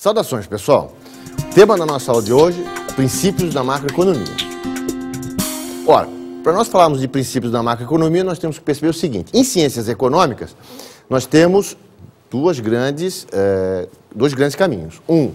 Saudações, pessoal! O tema da nossa aula de hoje é princípios da macroeconomia. Ora, para nós falarmos de princípios da macroeconomia, nós temos que perceber o seguinte: em ciências econômicas, nós temos duas grandes, é, dois grandes caminhos. Um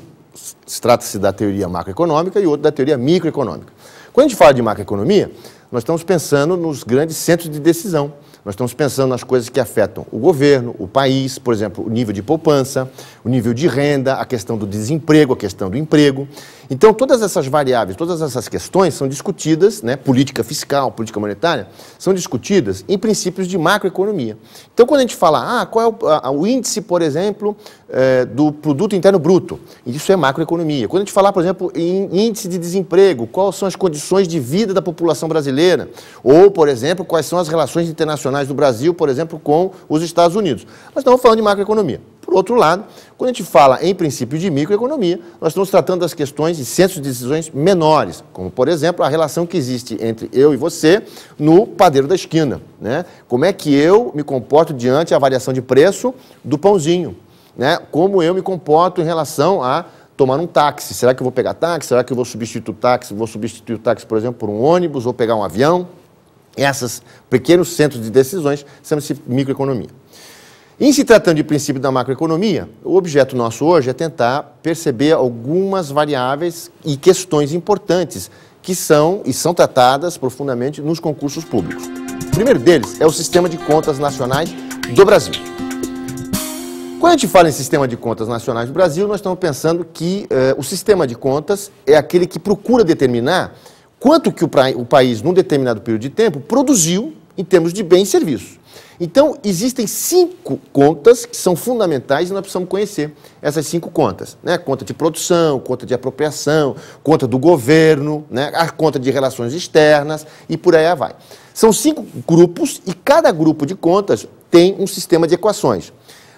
trata-se da teoria macroeconômica e outro da teoria microeconômica. Quando a gente fala de macroeconomia, nós estamos pensando nos grandes centros de decisão, nós estamos pensando nas coisas que afetam o governo, o país, por exemplo, o nível de poupança, o nível de renda, a questão do desemprego, a questão do emprego. Então, todas essas variáveis, todas essas questões são discutidas, né, política fiscal, política monetária, são discutidas em princípios de macroeconomia. Então, quando a gente fala, ah, qual é o, a, o índice, por exemplo, é, do produto interno bruto, isso é macroeconomia. Quando a gente falar, por exemplo, em índice de desemprego, quais são as condições de vida da população brasileira, ou, por exemplo, quais são as relações internacionais do Brasil, por exemplo, com os Estados Unidos. nós estamos falando de macroeconomia. Por outro lado, quando a gente fala em princípio de microeconomia, nós estamos tratando das questões de centros de decisões menores, como, por exemplo, a relação que existe entre eu e você no padeiro da esquina. Né? Como é que eu me comporto diante da variação de preço do pãozinho? Né? Como eu me comporto em relação a tomar um táxi? Será que eu vou pegar táxi? Será que eu vou substituir o táxi? Vou substituir o táxi, por exemplo, por um ônibus ou pegar um avião? Esses pequenos centros de decisões são se microeconomia. Em se tratando de princípio da macroeconomia, o objeto nosso hoje é tentar perceber algumas variáveis e questões importantes que são e são tratadas profundamente nos concursos públicos. O primeiro deles é o sistema de contas nacionais do Brasil. Quando a gente fala em sistema de contas nacionais do Brasil, nós estamos pensando que eh, o sistema de contas é aquele que procura determinar quanto que o, o país, num determinado período de tempo, produziu em termos de bens e serviços. Então, existem cinco contas que são fundamentais e nós precisamos conhecer essas cinco contas. Né? Conta de produção, conta de apropriação, conta do governo, né? a conta de relações externas e por aí vai. São cinco grupos e cada grupo de contas tem um sistema de equações.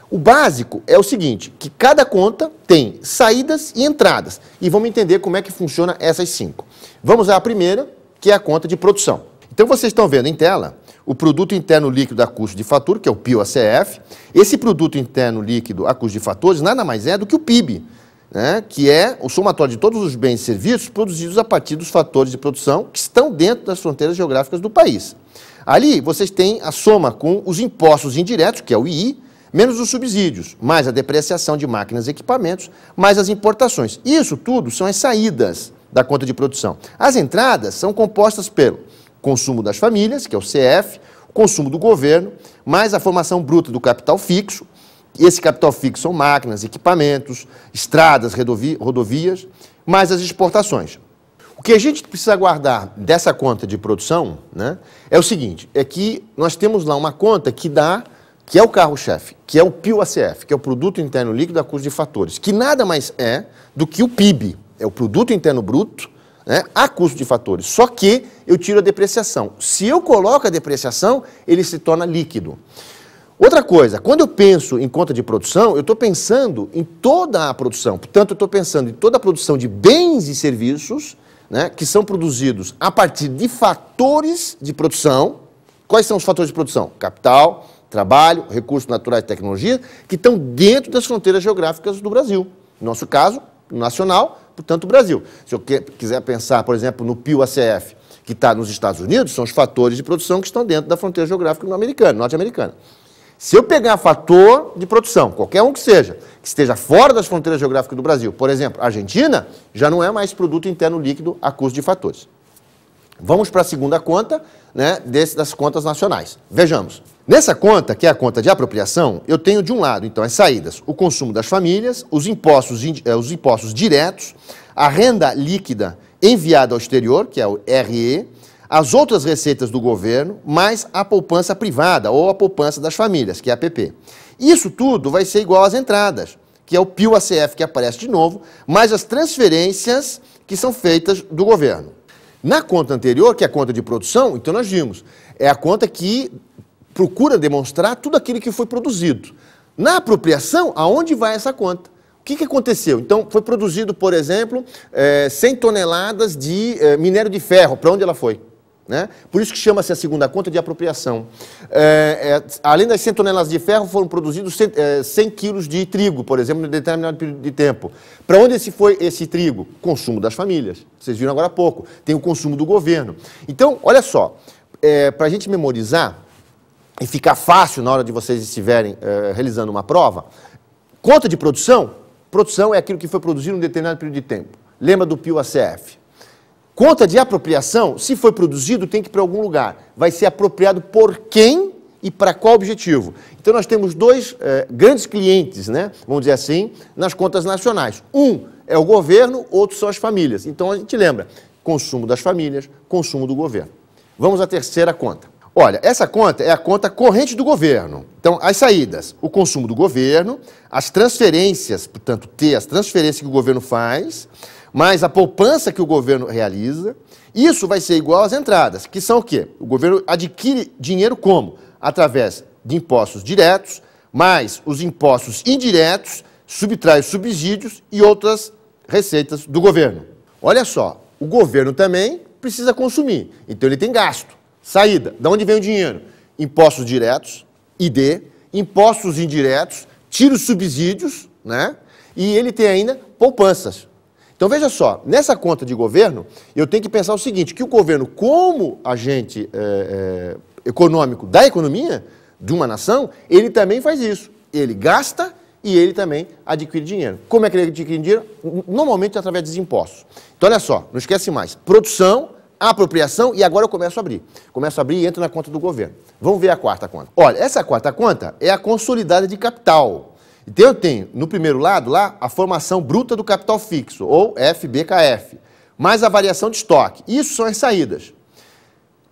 O básico é o seguinte, que cada conta tem saídas e entradas. E vamos entender como é que funciona essas cinco. Vamos à primeira, que é a conta de produção. Então vocês estão vendo em tela o produto interno líquido a custo de fatura, que é o Pio PIO-ACF. Esse produto interno líquido a custo de fatores nada mais é do que o PIB, né, que é o somatório de todos os bens e serviços produzidos a partir dos fatores de produção que estão dentro das fronteiras geográficas do país. Ali vocês têm a soma com os impostos indiretos, que é o II, menos os subsídios, mais a depreciação de máquinas e equipamentos, mais as importações. Isso tudo são as saídas da conta de produção. As entradas são compostas pelo consumo das famílias, que é o CF, o consumo do governo, mais a formação bruta do capital fixo. Esse capital fixo são máquinas, equipamentos, estradas, rodovias, mais as exportações. O que a gente precisa guardar dessa conta de produção né, é o seguinte: é que nós temos lá uma conta que dá, que é o carro-chefe, que é o pio acf que é o produto interno líquido a custo de fatores, que nada mais é do que o PIB, é o produto interno bruto né, a custo de fatores. Só que eu tiro a depreciação. Se eu coloco a depreciação, ele se torna líquido. Outra coisa, quando eu penso em conta de produção, eu estou pensando em toda a produção. Portanto, eu estou pensando em toda a produção de bens e serviços né, que são produzidos a partir de fatores de produção. Quais são os fatores de produção? Capital, trabalho, recursos naturais e tecnologia, que estão dentro das fronteiras geográficas do Brasil. No nosso caso, nacional, portanto, o Brasil. Se eu que, quiser pensar, por exemplo, no Pio ACF, que está nos Estados Unidos, são os fatores de produção que estão dentro da fronteira geográfica norte-americana. Norte -americana. Se eu pegar fator de produção, qualquer um que seja, que esteja fora das fronteiras geográficas do Brasil, por exemplo, Argentina, já não é mais produto interno líquido a custo de fatores. Vamos para a segunda conta né, desse, das contas nacionais. Vejamos. Nessa conta, que é a conta de apropriação, eu tenho de um lado, então, as saídas, o consumo das famílias, os impostos, eh, os impostos diretos, a renda líquida enviada ao exterior, que é o RE, as outras receitas do governo, mais a poupança privada ou a poupança das famílias, que é a PP. Isso tudo vai ser igual às entradas, que é o PIO-ACF que aparece de novo, mais as transferências que são feitas do governo. Na conta anterior, que é a conta de produção, então nós vimos, é a conta que procura demonstrar tudo aquilo que foi produzido. Na apropriação, aonde vai essa conta? O que, que aconteceu? Então, foi produzido, por exemplo, é, eh, 100 toneladas de é, minério de ferro. Para onde ela foi? Né? Por isso que chama-se a segunda conta de apropriação. É, é, além das 100 toneladas de ferro, foram produzidos 100, é, 100 quilos de trigo, por exemplo, em determinado período de tempo. Para onde esse foi esse trigo? Consumo das famílias. Vocês viram agora há pouco. Tem o consumo do governo. Então, olha só, para a gente memorizar, e ficar fácil na hora de vocês estiverem eh, realizando uma prova, conta de produção, produção é aquilo que foi produzido em um determinado período de tempo. Lembra do Pio ACF. Conta de apropriação, se foi produzido, tem que ir para algum lugar. Vai ser apropriado por quem e para qual objetivo. Então nós temos dois eh, grandes clientes, né, vamos dizer assim, nas contas nacionais. Um é o governo, outro são as famílias. Então a gente lembra, consumo das famílias, consumo do governo. Vamos à terceira conta. Olha, essa conta é a conta corrente do governo. Então, as saídas, o consumo do governo, as transferências, portanto, ter as transferências que o governo faz, mais a poupança que o governo realiza. Isso vai ser igual às entradas, que são o quê? O governo adquire dinheiro como? Através de impostos diretos, mais os impostos indiretos, subtrai os subsídios e outras receitas do governo. Olha só, o governo também precisa consumir, então ele tem gasto. Saída. Da onde vem o dinheiro? Impostos diretos, ID, impostos indiretos, tira os subsídios, né? E ele tem ainda poupanças. Então veja só, nessa conta de governo, eu tenho que pensar o seguinte: que o governo, como agente é, é, econômico da economia de uma nação, ele também faz isso. Ele gasta e ele também adquire dinheiro. Como é que ele adquire dinheiro? Normalmente através dos impostos. Então olha só, não esquece mais: produção, apropriação e agora eu começo a abrir. Começo a abrir e entro na conta do governo. Vamos ver a quarta conta. Olha, essa quarta conta é a consolidada de capital. Então eu tenho no primeiro lado lá a formação bruta do capital fixo, ou FBKF, mais a variação de estoque. Isso são as saídas.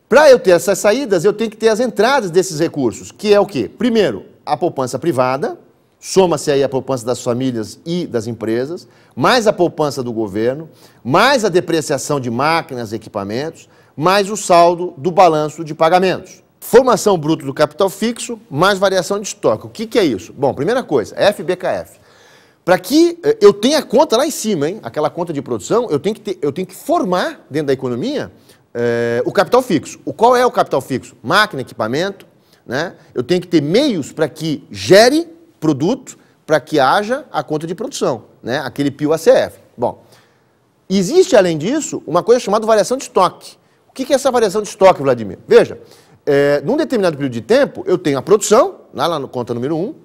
Para eu ter essas saídas, eu tenho que ter as entradas desses recursos, que é o quê? Primeiro, a poupança privada, Soma-se aí a poupança das famílias e das empresas, mais a poupança do governo, mais a depreciação de máquinas e equipamentos, mais o saldo do balanço de pagamentos. Formação bruta do capital fixo, mais variação de estoque. O que, que é isso? Bom, primeira coisa, FBKF. Para que eh, eu tenha a conta lá em cima, hein? aquela conta de produção, eu tenho que, ter, eu tenho que formar dentro da economia é, o capital fixo. O qual é o capital fixo? Máquina, equipamento, né? Eu tenho que ter meios para que gere produto para que haja a conta de produção, né? aquele PIO ACF. Bom, existe além disso uma coisa chamada variação de estoque. O que é essa variação de estoque, Vladimir? Veja, é, num determinado período de tempo, eu tenho a produção, lá na conta número 1, um,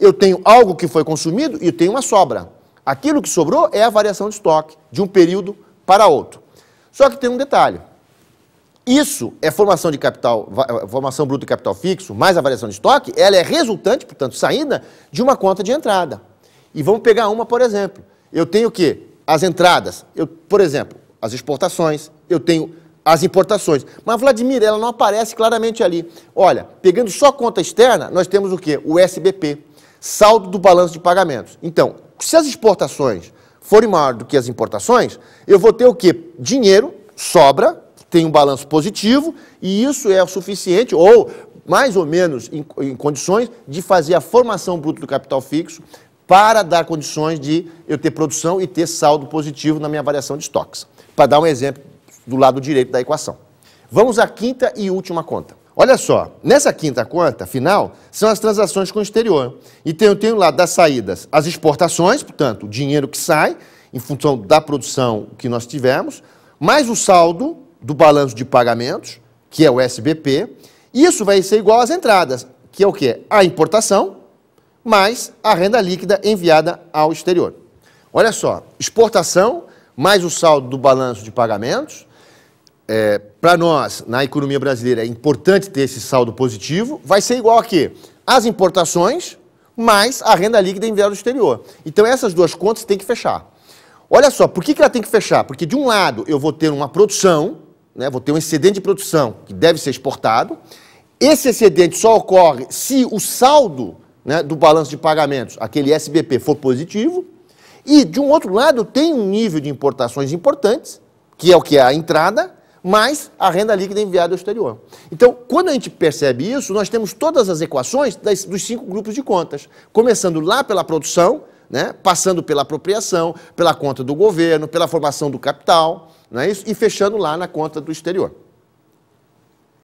eu tenho algo que foi consumido e eu tenho uma sobra. Aquilo que sobrou é a variação de estoque de um período para outro. Só que tem um detalhe. Isso é formação de capital, eh, formação bruta de capital fixo, mais a variação de estoque, ela é resultante, portanto, saída de uma conta de entrada. E vamos pegar uma, por exemplo. Eu tenho o quê? As entradas, eu, por exemplo, as exportações, eu tenho as importações. Mas Vladimir, ela não aparece claramente ali. Olha, pegando só conta externa, nós temos o quê? O SBP, saldo do balanço de pagamentos. Então, se as exportações forem maior do que as importações, eu vou ter o quê? Dinheiro sobra tem um balanço positivo e isso é o suficiente, ou mais ou menos em, em condições, de fazer a formação bruta do capital fixo para dar condições de eu ter produção e ter saldo positivo na minha variação de estoques. Para dar um exemplo do lado direito da equação. Vamos à quinta e última conta. Olha só, nessa quinta conta final são as transações com o exterior. Então eu tenho lá das saídas as exportações, portanto, o dinheiro que sai em função da produção que nós tivemos, mais o saldo do balanço de pagamentos, que é o SBP, isso vai ser igual às entradas, que é o quê? A importação mais a renda líquida enviada ao exterior. Olha só, exportação mais o saldo do balanço de pagamentos. É, Para nós, na economia brasileira, é importante ter esse saldo positivo. Vai ser igual a quê? As importações mais a renda líquida enviada ao exterior. Então, essas duas contas têm que fechar. Olha só, por que, que ela tem que fechar? Porque, de um lado, eu vou ter uma produção né, vou ter um excedente de produção que deve ser exportado. Esse excedente só ocorre se o saldo né, do balanço de pagamentos, aquele SBP, for positivo. E, de um outro lado, tem um nível de importações importantes, que é o que é a entrada, mais a renda líquida enviada ao exterior. Então, quando a gente percebe isso, nós temos todas as equações das, dos cinco grupos de contas, começando lá pela produção, né, passando pela apropriação, pela conta do governo, pela formação do capital, não é isso? E fechando lá na conta do exterior.